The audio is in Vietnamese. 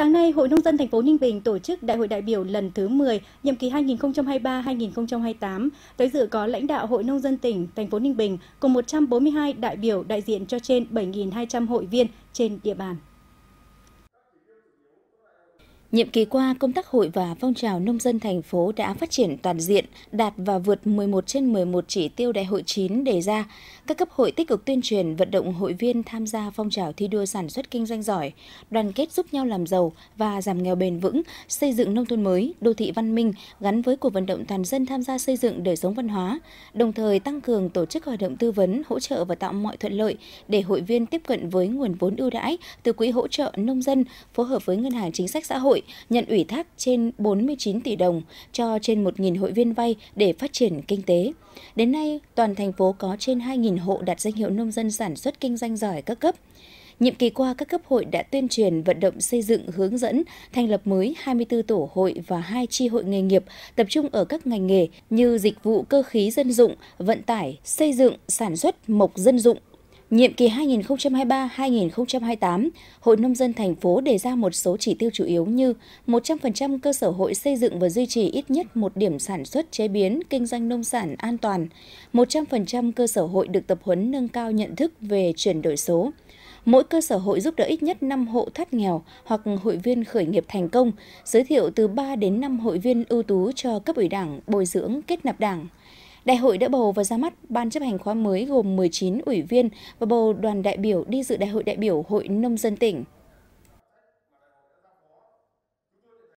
Sáng nay, Hội nông dân thành phố Ninh Bình tổ chức Đại hội đại biểu lần thứ 10, nhiệm kỳ 2023-2028. Tới dự có lãnh đạo Hội nông dân tỉnh thành phố Ninh Bình cùng 142 đại biểu đại diện cho trên 7.200 hội viên trên địa bàn. Nhiệm kỳ qua, công tác hội và phong trào nông dân thành phố đã phát triển toàn diện, đạt và vượt 11 trên 11 chỉ tiêu đại hội 9 đề ra. Các cấp hội tích cực tuyên truyền, vận động hội viên tham gia phong trào thi đua sản xuất kinh doanh giỏi, đoàn kết giúp nhau làm giàu và giảm nghèo bền vững, xây dựng nông thôn mới, đô thị văn minh gắn với cuộc vận động toàn dân tham gia xây dựng đời sống văn hóa, đồng thời tăng cường tổ chức hoạt động tư vấn, hỗ trợ và tạo mọi thuận lợi để hội viên tiếp cận với nguồn vốn ưu đãi từ quỹ hỗ trợ nông dân phối hợp với ngân hàng chính sách xã hội hội nhận ủy thác trên 49 tỷ đồng cho trên 1.000 hội viên vay để phát triển kinh tế. Đến nay, toàn thành phố có trên 2.000 hộ đạt danh hiệu nông dân sản xuất kinh doanh giỏi các cấp. Nhiệm kỳ qua, các cấp hội đã tuyên truyền vận động xây dựng hướng dẫn, thành lập mới 24 tổ hội và hai chi hội nghề nghiệp, tập trung ở các ngành nghề như dịch vụ cơ khí dân dụng, vận tải, xây dựng, sản xuất mộc dân dụng, Nhiệm kỳ 2023-2028, Hội Nông dân thành phố đề ra một số chỉ tiêu chủ yếu như 100% cơ sở hội xây dựng và duy trì ít nhất một điểm sản xuất chế biến, kinh doanh nông sản an toàn, 100% cơ sở hội được tập huấn nâng cao nhận thức về chuyển đổi số, mỗi cơ sở hội giúp đỡ ít nhất 5 hộ thoát nghèo hoặc hội viên khởi nghiệp thành công, giới thiệu từ 3 đến 5 hội viên ưu tú cho cấp ủy đảng, bồi dưỡng, kết nạp đảng. Đại hội đã bầu và ra mắt Ban chấp hành khóa mới gồm 19 ủy viên và bầu đoàn đại biểu đi dự Đại hội đại biểu Hội Nông dân tỉnh.